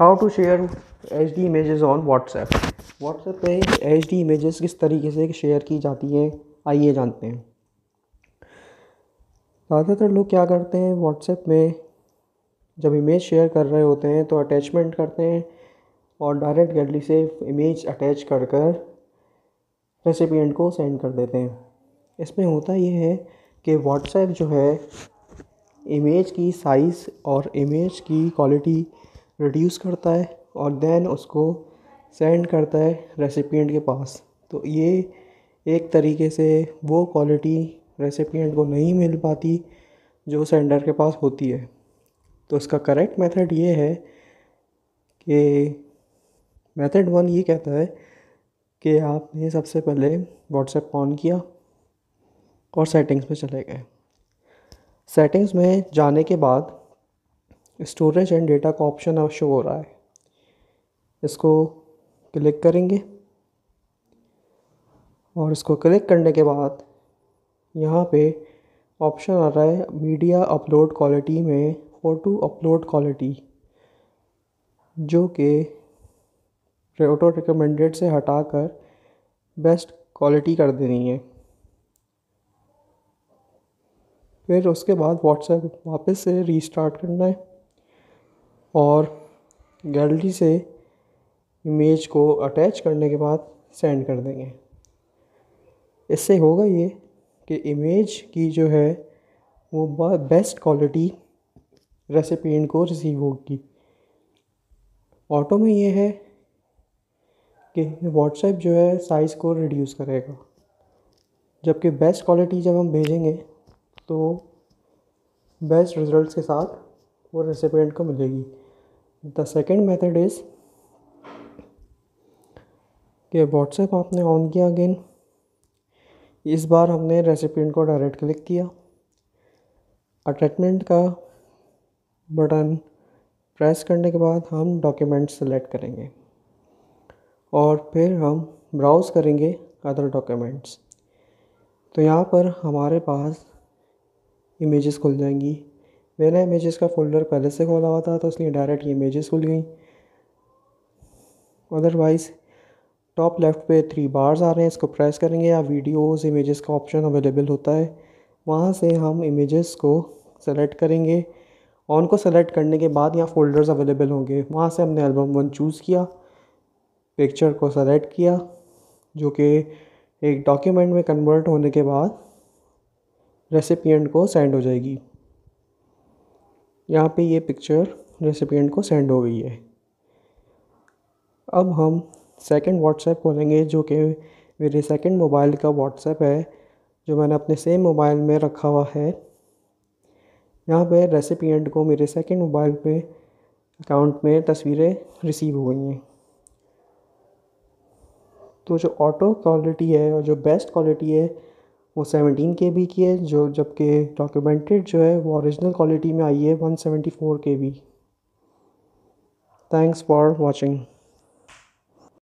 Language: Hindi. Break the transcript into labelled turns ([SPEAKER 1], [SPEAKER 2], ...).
[SPEAKER 1] how to share H D images on WhatsApp WhatsApp पे एच डी इमेज़ किस तरीके से शेयर की जाती है आइए जानते हैं ज़्यादातर लोग क्या करते हैं व्हाट्सएप में जब इमेज शेयर कर रहे होते हैं तो अटैचमेंट करते हैं और डायरेक्ट गैलरी से इमेज अटैच कर कर रेसिपियंट को सेंड कर देते हैं इसमें होता यह है कि व्हाट्सएप जो है इमेज की साइज़ और इमेज की क्वालिटी रिड्यूस करता है और देन उसको सेंड करता है रेसिपियट के पास तो ये एक तरीके से वो क्वालिटी रेसिपियट को नहीं मिल पाती जो सेंडर के पास होती है तो इसका करेक्ट मेथड ये है कि मेथड वन ये कहता है कि आपने सबसे पहले व्हाट्सएप ऑन किया और सेटिंग्स में चले गए सेटिंग्स में जाने के बाद स्टोरेज एंड डेटा का ऑप्शन अब शो हो रहा है इसको क्लिक करेंगे और इसको क्लिक करने के बाद यहाँ पे ऑप्शन आ रहा है मीडिया अपलोड क्वालिटी में फ़ोटो अपलोड क्वालिटी जो कि ऑटो रिकमेंडेड से हटाकर बेस्ट क्वालिटी कर देनी है फिर उसके बाद व्हाट्सएप वापस से रीस्टार्ट करना है और गैलरी से इमेज को अटैच करने के बाद सेंड कर देंगे इससे होगा ये कि इमेज की जो है वो बेस्ट क्वालिटी रेसिपिएंट को रिसीव होगी ऑटो में ये है कि व्हाट्सएप जो है साइज़ को रिड्यूस करेगा जबकि बेस्ट क्वालिटी जब हम भेजेंगे तो बेस्ट रिज़ल्ट के साथ वो रेसिपिएंट को मिलेगी द सेकेंड मेथड इज़ कि व्हाट्सएप आपने ऑन किया अगेन इस बार हमने रेसिपेंट को डायरेक्ट क्लिक किया अटैचमेंट का बटन प्रेस करने के बाद हम डॉक्यूमेंट सेलेक्ट करेंगे और फिर हम ब्राउज़ करेंगे अदर डॉक्यूमेंट्स तो यहाँ पर हमारे पास इमेजेस खुल जाएंगी मेरा इमेजेस का फोल्डर पहले से खोला हुआ था तो इसलिए डायरेक्ट ये इमेजेस खुल गई अदरवाइज़ टॉप लेफ़्ट पे थ्री बार्स आ रहे हैं इसको प्रेस करेंगे या वीडियोस इमेजेस का ऑप्शन अवेलेबल होता है वहाँ से हम इमेजेस को सेलेक्ट करेंगे और उनको सेलेक्ट करने के बाद यहाँ फोल्डर्स अवेलेबल होंगे वहाँ से हमने एल्बम वन चूज़ किया पिक्चर को सेलेक्ट किया जो कि एक डॉक्यूमेंट में कन्वर्ट होने के बाद रेसिपियंट को सेंड हो जाएगी यहाँ पे ये पिक्चर रेसिपियंट को सेंड हो गई है अब हम सेकंड व्हाट्सएप खोलेंगे जो कि मेरे सेकंड मोबाइल का व्हाट्सएप है जो मैंने अपने सेम मोबाइल में रखा हुआ है यहाँ पे रेसिपियंट को मेरे सेकंड मोबाइल पे अकाउंट में तस्वीरें रिसीव हो गई हैं तो जो ऑटो क्वालिटी है और जो बेस्ट क्वालिटी है वो सेवनटीन के बी की है जो जबकि डॉक्यूमेंटेड जो है वो ओरिजिनल क्वालिटी में आई है one seventy four K B thanks for watching